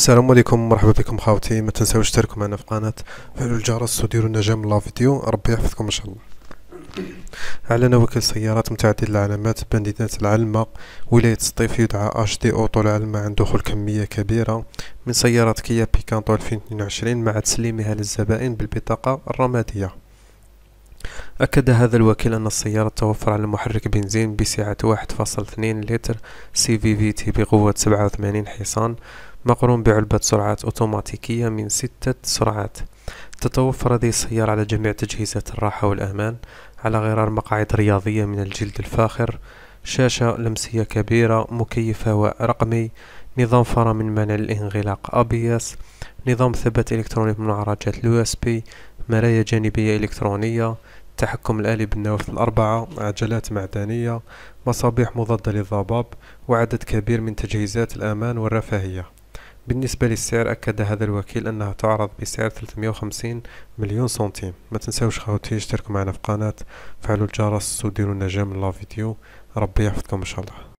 السلام عليكم مرحبا بكم خاوتي ما تنساوش تشتركوا معنا في قناه فعلوا الجرس وديروا لنا جام لا فيديو ربي يحفظكم ان شاء الله أعلن وكيل سيارات متعدد العلامات بمدينة العلمة ولاية الصيف يدعى اش دي اوتو العلمة عن دخول كمية كبيرة من سيارات كيا بيكانتو 2022 مع تسليمها للزبائن بالبطاقة الرمادية أكد هذا الوكيل أن السيارة توفر على محرك بنزين بسعة 1.2 لتر سي في في تي بقوة 87 حصان مقرون بعلبة سرعات أوتوماتيكية من ستة سرعات تتوفر هذه السيارة على جميع تجهيزات الراحة والأمان على غرار مقاعد رياضية من الجلد الفاخر شاشة لمسية كبيرة مكيف هواء رقمي نظام فرامل منع الانغلاق أبيس نظام ثبات إلكتروني من عراجات اليو مرايا جانبية إلكترونية التحكم الآلي بالنوافذ الأربعة عجلات معدنية مصابيح مضادة للضباب وعدد كبير من تجهيزات الأمان والرفاهية بالنسبة للسعر أكد هذا الوكيل أنها تعرض بسعر 350 مليون سنتيم ما تنساوش خوتي اشتركوا معنا في قناة فعلوا الجرس وديروا لنا جام لا فيديو ربي يحفظكم إن شاء الله